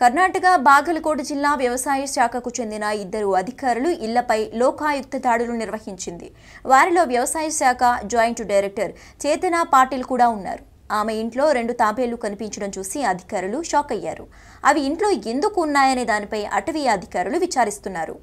కర్ణాటక బాగలకోట జిల్లా వ్యవసాయ శాఖకు చెందిన ఇద్దరు అధికారులు ఇళ్లపై లోకాయుక్త దాడులు నిర్వహించింది వారిలో వ్యవసాయ శాఖ జాయింట్ డైరెక్టర్ చేతన పాటిల్ కూడా ఉన్నారు ఆమె ఇంట్లో రెండు తాబేళ్లు కనిపించడం చూసి అధికారులు షాక్ అయ్యారు అవి ఇంట్లో ఎందుకు ఉన్నాయనే దానిపై అటవీ అధికారులు విచారిస్తున్నారు